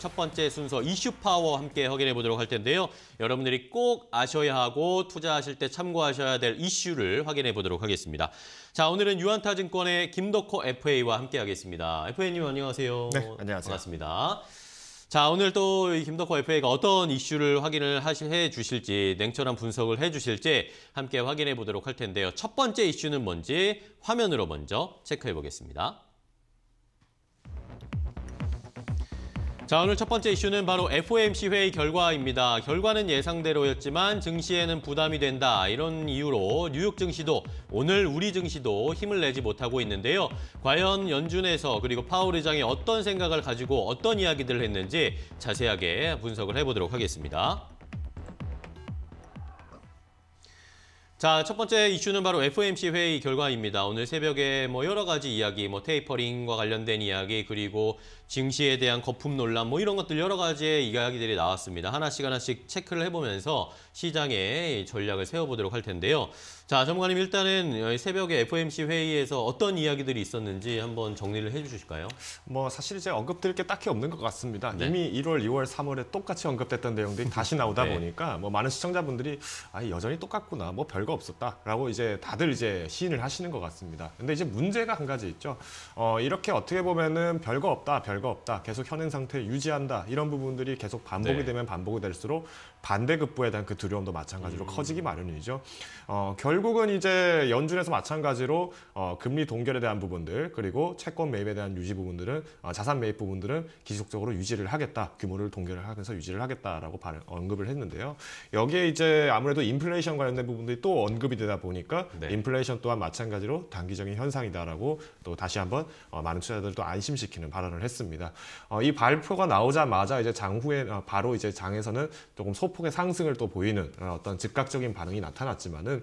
첫 번째 순서 이슈 파워 함께 확인해 보도록 할 텐데요. 여러분들이 꼭 아셔야 하고 투자하실 때 참고하셔야 될 이슈를 확인해 보도록 하겠습니다. 자, 오늘은 유한타증권의 김덕호 FA와 함께 하겠습니다. FA님 안녕하세요. 네, 안녕하세요. 반갑습니다. 자, 오늘 또 김덕호 FA가 어떤 이슈를 확인을 하시, 해 주실지 냉철한 분석을 해 주실지 함께 확인해 보도록 할 텐데요. 첫 번째 이슈는 뭔지 화면으로 먼저 체크해 보겠습니다. 자, 오늘 첫 번째 이슈는 바로 FOMC 회의 결과입니다. 결과는 예상대로였지만 증시에는 부담이 된다. 이런 이유로 뉴욕 증시도 오늘 우리 증시도 힘을 내지 못하고 있는데요. 과연 연준에서 그리고 파월 의장이 어떤 생각을 가지고 어떤 이야기들을 했는지 자세하게 분석을 해보도록 하겠습니다. 자, 첫 번째 이슈는 바로 FOMC 회의 결과입니다. 오늘 새벽에 뭐 여러 가지 이야기, 뭐 테이퍼링과 관련된 이야기, 그리고 증시에 대한 거품 논란 뭐 이런 것들 여러 가지의 이야기들이 나왔습니다. 하나씩 하나씩 체크를 해보면서 시장의 전략을 세워보도록 할 텐데요. 자, 전문가님 일단은 새벽에 FOMC 회의에서 어떤 이야기들이 있었는지 한번 정리를 해주실까요? 뭐 사실 이제 언급드릴 게 딱히 없는 것 같습니다. 네. 이미 1월, 2월, 3월에 똑같이 언급됐던 내용들이 다시 나오다 네. 보니까 뭐 많은 시청자분들이 아 여전히 똑같구나, 뭐 별거 없었다라고 이제 다들 이제 시인을 하시는 것 같습니다. 근데 이제 문제가 한 가지 있죠. 어, 이렇게 어떻게 보면은 별거 없다, 별 별거 없다. 계속 현행 상태 유지한다. 이런 부분들이 계속 반복이 네. 되면 반복이 될수록 반대급부에 대한 그 두려움도 마찬가지로 음. 커지기 마련이죠. 어, 결국은 이제 연준에서 마찬가지로 어, 금리 동결에 대한 부분들 그리고 채권 매입에 대한 유지 부분들은 어, 자산 매입 부분들은 기속적으로 유지를 하겠다 규모를 동결을 하면서 유지를 하겠다라고 발, 언급을 했는데요. 여기에 이제 아무래도 인플레이션 관련된 부분들이 또 언급이 되다 보니까 네. 인플레이션 또한 마찬가지로 단기적인 현상이다라고 또 다시 한번 어, 많은 투자자들 도 안심시키는 발언을 했습니다. 어, 이 발표가 나오자마자 이제 장후에 어, 바로 이제 장에서는 조금 소폭 소폭의 상승을 또 보이는 어떤 즉각적인 반응이 나타났지만은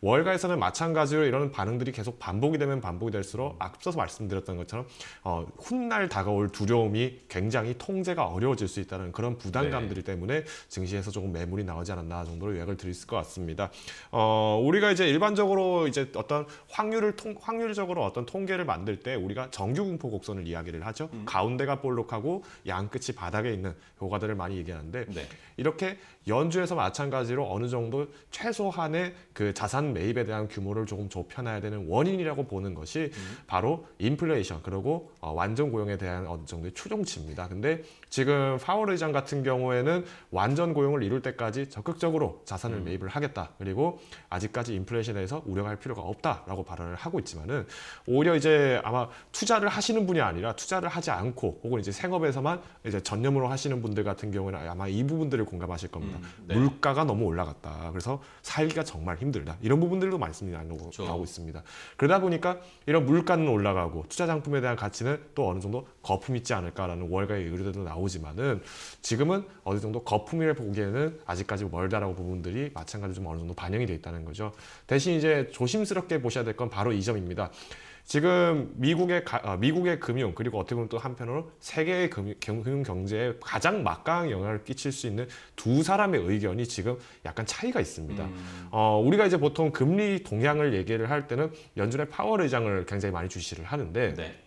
월가에서는 마찬가지로 이런 반응들이 계속 반복이 되면 반복이 될수록 앞서서 말씀드렸던 것처럼 어, 훗날 다가올 두려움이 굉장히 통제가 어려워질 수 있다는 그런 부담감들이 네. 때문에 증시에서 조금 매물이 나오지 않았나 정도로 요약을 드릴 수 있을 것 같습니다. 어, 우리가 이제 일반적으로 이제 어떤 확률을 통, 확률적으로 어떤 통계를 만들 때 우리가 정규분포 곡선을 이야기를 하죠. 음. 가운데가 볼록하고 양끝이 바닥에 있는 효과들을 많이 얘기하는데 네. 이렇게 연주에서 마찬가지로 어느 정도 최소한의 그 자산 매입에 대한 규모를 조금 좁혀놔야 되는 원인이라고 보는 것이 음. 바로 인플레이션 그리고 어, 완전 고용에 대한 어느 정도의 추종치입니다. 근데 지금 파월 의장 같은 경우에는 완전 고용을 이룰 때까지 적극적으로 자산을 음. 매입을 하겠다. 그리고 아직까지 인플레이션에 대해서 우려할 필요가 없다라고 발언을 하고 있지만은 오히려 이제 아마 투자를 하시는 분이 아니라 투자를 하지 않고 혹은 이제 생업에서만 이제 전념으로 하시는 분들 같은 경우는 에 아마 이 부분들을 공감하실 겁니다. 음, 네. 물가가 너무 올라갔다. 그래서 살기가 정말 힘들다. 이런 부분들도 말씀이 나오고, 그렇죠. 나오고 있습니다. 그러다 보니까 이런 물가는 올라가고 투자 상품에 대한 가치는 또 어느 정도 거품 있지 않을까라는 월가의 의뢰도 나오지만은 지금은 어느 정도 거품이를 보기에는 아직까지 멀다라고 부분들이 마찬가지로 좀 어느 정도 반영이 돼 있다는 거죠. 대신 이제 조심스럽게 보셔야 될 건 바로 이 점입니다. 지금 미국의 가, 어, 미국의 금융 그리고 어떻게 보면 또 한편으로 세계의 금융, 금융 경제에 가장 막강한 영향을 끼칠 수 있는 두 사람의 의견이 지금 약간 차이가 있습니다. 음. 어, 우리가 이제 보통 금리 동향을 얘기를 할 때는 연준의 파월 의장을 굉장히 많이 주시를 하는데 네.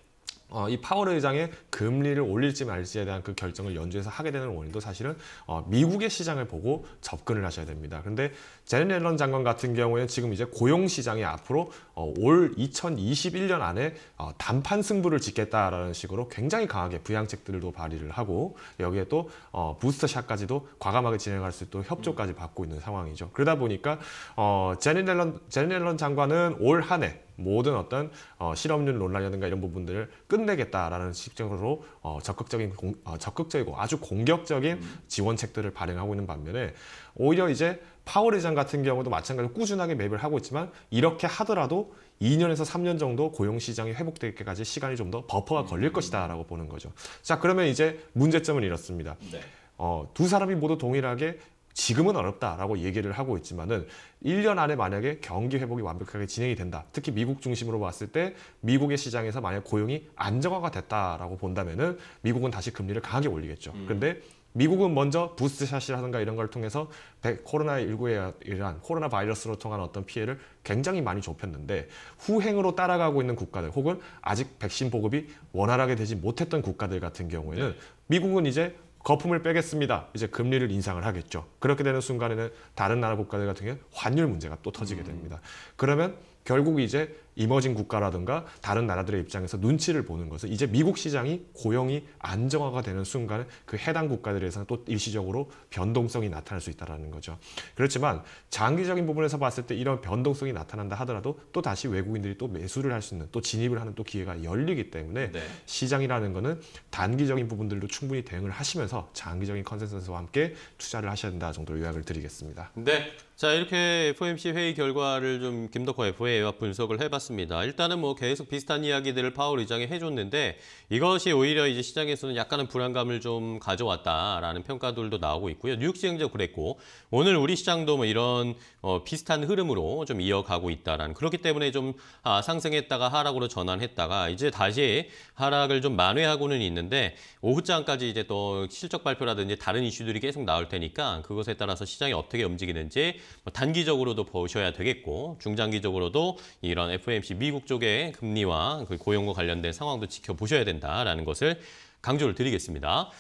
어, 이 파월 의장의 금리를 올릴지 말지에 대한 그 결정을 연주해서 하게 되는 원인도 사실은 어, 미국의 시장을 보고 접근을 하셔야 됩니다. 그런데 제네 앨런 장관 같은 경우에는 지금 이제 고용 시장이 앞으로 어, 올 2021년 안에 어, 단판 승부를 짓겠다라는 식으로 굉장히 강하게 부양책들도 발의를 하고 여기에 또 어, 부스터샷까지도 과감하게 진행할 수 있도록 협조까지 받고 있는 상황이죠. 그러다 보니까 어, 제네 앨런 앨런 장관은 올 한해 모든 어떤 어, 실업률 논란이라든가 이런 부분들을 끝내겠다라는 식적으로 어, 적극적인 공, 어, 적극적이고 아주 공격적인 음. 지원책들을 발행하고 있는 반면에 오히려 이제 파월 의장 같은 경우도 마찬가지로 꾸준하게 매입을 하고 있지만 이렇게 하더라도 2년에서 3년 정도 고용시장이 회복될때까지 시간이 좀 더 버퍼가 음. 걸릴 것이다 라고 보는 거죠. 자 그러면 이제 문제점은 이렇습니다. 네. 어, 두 사람이 모두 동일하게 지금은 어렵다라고 얘기를 하고 있지만은 1년 안에 만약에 경기 회복이 완벽하게 진행이 된다. 특히 미국 중심으로 봤을 때 미국의 시장에서 만약 고용이 안정화가 됐다라고 본다면은 미국은 다시 금리를 강하게 올리겠죠. 음. 그데 미국은 먼저 부스트샷이라든가 이런 걸 통해서 코로나19에 의한 코로나 바이러스로 통한 어떤 피해를 굉장히 많이 좁혔는데 후행으로 따라가고 있는 국가들 혹은 아직 백신 보급이 원활하게 되지 못했던 국가들 같은 경우에는 네. 미국은 이제 거품을 빼겠습니다. 이제 금리를 인상을 하겠죠. 그렇게 되는 순간에는 다른 나라 국가들 같은 경우 환율 문제가 또 터지게 음. 됩니다. 그러면 결국 이제 이머징 국가라든가 다른 나라들의 입장에서 눈치를 보는 것은 이제 미국 시장이 고용이 안정화가 되는 순간에 그 해당 국가들에서는 또 일시적으로 변동성이 나타날 수 있다는 거죠. 그렇지만 장기적인 부분에서 봤을 때 이런 변동성이 나타난다 하더라도 또 다시 외국인들이 또 매수를 할 수 있는 또 진입을 하는 또 기회가 열리기 때문에 네. 시장이라는 거는 단기적인 부분들도 충분히 대응을 하시면서 장기적인 컨센서스와 함께 투자를 하셔야 된다 정도로 요약을 드리겠습니다. 네. 자, 이렇게 FOMC 회의 결과를 좀 김덕호 FOA 대미 분석을 해봤습니다. 일단은 뭐 계속 비슷한 이야기들을 파월 의장이 해줬는데 이것이 오히려 이제 시장에서는 약간은 불안감을 좀 가져왔다라는 평가들도 나오고 있고요. 뉴욕 시장도 그랬고 오늘 우리 시장도 뭐 이런 어, 비슷한 흐름으로 좀 이어가고 있다라는 그렇기 때문에 좀 아, 상승했다가 하락으로 전환했다가 이제 다시 하락을 좀 만회하고는 있는데 오후장까지 이제 또 실적 발표라든지 다른 이슈들이 계속 나올 테니까 그것에 따라서 시장이 어떻게 움직이는지 뭐 단기적으로도 보셔야 되겠고 중장기적으로도 이런 FOMC 미국 쪽의 금리와 그 고용과 관련된 상황도 지켜보셔야 된다라는 것을 강조를 드리겠습니다.